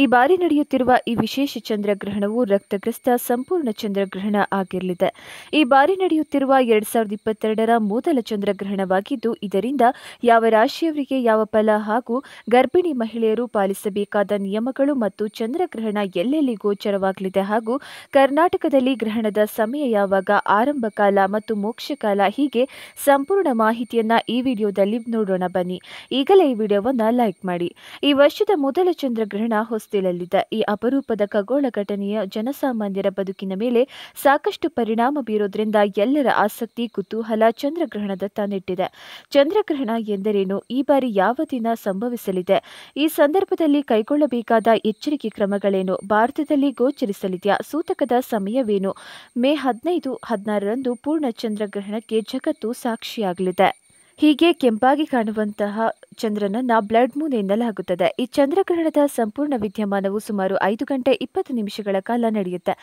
ಈ ಬಾರಿ ನಡೆಯುತ್ತಿರುವ ಈ ವಿಶೇಷ ಚಂದ್ರಗ್ರಹಣವು ರಕ್ತಗ್ರಸ್ತ ಸಂಪೂರ್ಣ ಚಂದ್ರಗ್ರಹಣ ಆಗಿರಲಿದೆ ಈ ಬಾರಿ ನಡೆಯುತ್ತಿರುವ ಎರಡ್ ಸಾವಿರದ ಇಪ್ಪತ್ತೆರಡರ ಮೊದಲ ಚಂದ್ರಗ್ರಹಣವಾಗಿದ್ದು ಇದರಿಂದ ಯಾವ ರಾಶಿಯವರಿಗೆ ಯಾವ ಫಲ ಹಾಗೂ ಗರ್ಭಿಣಿ ಮಹಿಳೆಯರು ಪಾಲಿಸಬೇಕಾದ ನಿಯಮಗಳು ಮತ್ತು ಚಂದ್ರಗ್ರಹಣ ಎಲ್ಲೆಲ್ಲಿ ಗೋಚರವಾಗಲಿದೆ ಹಾಗೂ ಕರ್ನಾಟಕದಲ್ಲಿ ಗ್ರಹಣದ ಸಮಯ ಯಾವಾಗ ಆರಂಭ ಕಾಲ ಮತ್ತು ಮೋಕ್ಷಕಾಲ ಹೀಗೆ ಸಂಪೂರ್ಣ ಮಾಹಿತಿಯನ್ನ ಈ ವಿಡಿಯೋದಲ್ಲಿ ನೋಡೋಣ ಬನ್ನಿ ಈಗಲೇ ಈ ವಿಡಿಯೋವನ್ನು ಲೈಕ್ ಮಾಡಿ ಈ ವರ್ಷದ ಮೊದಲ ಚಂದ್ರಗ್ರಹಣ ಹೊಸ ಸ್ಥಿತಿಯಲ್ಲಿದ್ದ ಈ ಅಪರೂಪದ ಖಗೋಳ ಘಟನೆಯ ಜನಸಾಮಾನ್ಯರ ಬದುಕಿನ ಮೇಲೆ ಸಾಕಷ್ಟು ಪರಿಣಾಮ ಬೀರೋದ್ರಿಂದ ಎಲ್ಲರ ಆಸಕ್ತಿ ಕುತೂಹಲ ಚಂದ್ರಗ್ರಹಣದತ್ತ ನೆಟ್ಟಿದೆ ಚಂದ್ರಗ್ರಹಣ ಎಂದರೇನು ಈ ಬಾರಿ ಯಾವ ದಿನ ಸಂಭವಿಸಲಿದೆ ಈ ಸಂದರ್ಭದಲ್ಲಿ ಕೈಗೊಳ್ಳಬೇಕಾದ ಎಚ್ಚರಿಕೆ ಕ್ರಮಗಳೇನು ಭಾರತದಲ್ಲಿ ಗೋಚರಿಸಲಿದೆಯಾ ಸೂತಕದ ಸಮಯವೇನು ಮೇ ಹದಿನೈದು ಹದಿನಾರರಂದು ಪೂರ್ಣ ಚಂದ್ರಗ್ರಹಣಕ್ಕೆ ಜಗತ್ತು ಸಾಕ್ಷಿಯಾಗಲಿದೆ ಹೀಗೆ ಕೆಂಪಾಗಿ ಕಾಣುವಂತಹ ಚಂದ್ರನನ್ನ ಬ್ಲಡ್ ಮೂನ್ ಎನ್ನಲಾಗುತ್ತದೆ ಈ ಚಂದ್ರಗ್ರಹಣದ ಸಂಪೂರ್ಣ ವಿದ್ಯಮಾನವು ಸುಮಾರು ಐದು ಗಂಟೆ ಇಪ್ಪತ್ತು ನಿಮಿಷಗಳ ಕಾಲ ನಡೆಯುತ್ತೆ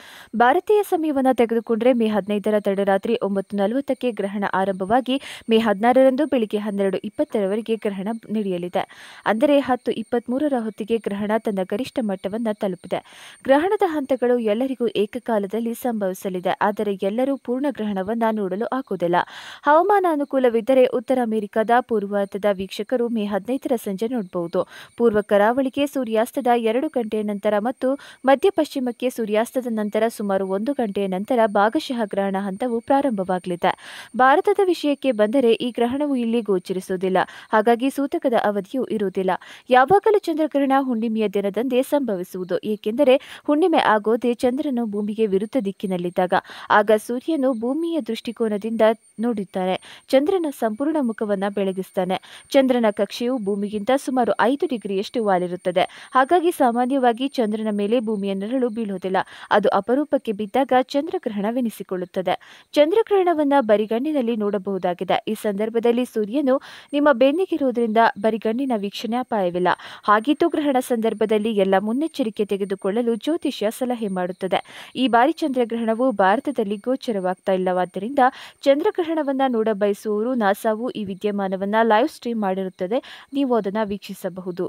ಭಾರತೀಯ ಸಮಯವನ್ನು ತೆಗೆದುಕೊಂಡರೆ ಮೇ ಹದಿನೈದರ ತಡರಾತ್ರಿ ಒಂಬತ್ತು ನಲವತ್ತಕ್ಕೆ ಗ್ರಹಣ ಆರಂಭವಾಗಿ ಮೇ ಹದಿನಾರರಂದು ಬೆಳಿಗ್ಗೆ ಹನ್ನೆರಡು ಇಪ್ಪತ್ತರವರೆಗೆ ಗ್ರಹಣ ನಡೆಯಲಿದೆ ಅಂದರೆ ಹತ್ತು ಇಪ್ಪತ್ಮೂರರ ಹೊತ್ತಿಗೆ ಗ್ರಹಣ ತನ್ನ ಗರಿಷ್ಠ ಮಟ್ಟವನ್ನು ತಲುಪಿದೆ ಗ್ರಹಣದ ಹಂತಗಳು ಎಲ್ಲರಿಗೂ ಏಕಕಾಲದಲ್ಲಿ ಸಂಭವಿಸಲಿದೆ ಆದರೆ ಎಲ್ಲರೂ ಪೂರ್ಣ ಗ್ರಹಣವನ್ನು ನೋಡಲು ಆಗುವುದಿಲ್ಲ ಹವಾಮಾನ ಅನುಕೂಲವಿದ್ದರೆ ಉತ್ತರ ಅಮೆರಿಕದ ಪೂರ್ವಾರ್ಧದ ವೀಕ್ಷಕರು ಮೇ ಹದಿನೈದರ ಸಂಜೆ ನೋಡಬಹುದು ಪೂರ್ವ ಕರಾವಳಿಗೆ ಸೂರ್ಯಾಸ್ತದ ಎರಡು ಗಂಟೆಯ ನಂತರ ಮತ್ತು ಮಧ್ಯ ಪಶ್ಚಿಮಕ್ಕೆ ಸೂರ್ಯಾಸ್ತದ ನಂತರ ಸುಮಾರು ಒಂದು ಗಂಟೆಯ ನಂತರ ಭಾಗಶಃ ಗ್ರಹಣ ಹಂತವು ಪ್ರಾರಂಭವಾಗಲಿದೆ ಭಾರತದ ವಿಷಯಕ್ಕೆ ಬಂದರೆ ಈ ಗ್ರಹಣವು ಇಲ್ಲಿ ಗೋಚರಿಸುವುದಿಲ್ಲ ಹಾಗಾಗಿ ಸೂತಕದ ಅವಧಿಯೂ ಇರುವುದಿಲ್ಲ ಯಾವಾಗಲೂ ಚಂದ್ರಗ್ರಹಣ ಹುಣ್ಣಿಮೆಯ ದಿನದಂದೇ ಸಂಭವಿಸುವುದು ಏಕೆಂದರೆ ಹುಣ್ಣಿಮೆ ಆಗೋದೇ ಚಂದ್ರನು ಭೂಮಿಗೆ ವಿರುದ್ಧ ದಿಕ್ಕಿನಲ್ಲಿದ್ದಾಗ ಆಗ ಸೂರ್ಯನು ಭೂಮಿಯ ದೃಷ್ಟಿಕೋನದಿಂದ ನೋಡುತ್ತಾರೆ ಚಂದ್ರನ ಸಂಪೂರ್ಣ ಮುಖವನ್ನು ಬೆಳಗಿಸ್ತಾನೆ ಚಂದ್ರನ ಕಕ್ಷೆಯು ಭೂಮಿಗಿಂತ ಸುಮಾರು ಐದು ಡಿಗ್ರಿಯಷ್ಟು ವಾಲಿರುತ್ತದೆ ಹಾಗಾಗಿ ಸಾಮಾನ್ಯವಾಗಿ ಚಂದ್ರನ ಮೇಲೆ ಭೂಮಿಯ ನೆರಳು ಬೀಳುವುದಿಲ್ಲ ಅದು ಅಪರೂಪಕ್ಕೆ ಬಿದ್ದಾಗ ಚಂದ್ರಗ್ರಹಣವೆನಿಸಿಕೊಳ್ಳುತ್ತದೆ ಚಂದ್ರಗ್ರಹಣವನ್ನು ಬರಿಗಣ್ಣಿನಲ್ಲಿ ನೋಡಬಹುದಾಗಿದೆ ಈ ಸಂದರ್ಭದಲ್ಲಿ ಸೂರ್ಯನು ನಿಮ್ಮ ಬೆನ್ನಿಗಿರುವುದರಿಂದ ಬರಿಗಣ್ಣಿನ ವೀಕ್ಷಣೆ ಅಪಾಯವಿಲ್ಲ ಹಾಗಿದ್ದು ಗ್ರಹಣ ಸಂದರ್ಭದಲ್ಲಿ ಎಲ್ಲ ಮುನ್ನೆಚ್ಚರಿಕೆ ತೆಗೆದುಕೊಳ್ಳಲು ಜ್ಯೋತಿಷ್ಯ ಸಲಹೆ ಮಾಡುತ್ತದೆ ಈ ಬಾರಿ ಚಂದ್ರಗ್ರಹಣವು ಭಾರತದಲ್ಲಿ ಗೋಚರವಾಗ್ತಾ ಇಲ್ಲವಾದ್ದರಿಂದ ಚಂದ್ರಗ್ರಹಣವನ್ನು ನೋಡಬಯಸುವವರು ನಾಸಾವು ವಿದ್ಯಮಾನವನ್ನ ಲೈವ್ ಸ್ಟ್ರೀಮ್ ಮಾಡಿರುತ್ತದೆ ನೀವು ಅದನ್ನು ವೀಕ್ಷಿಸಬಹುದು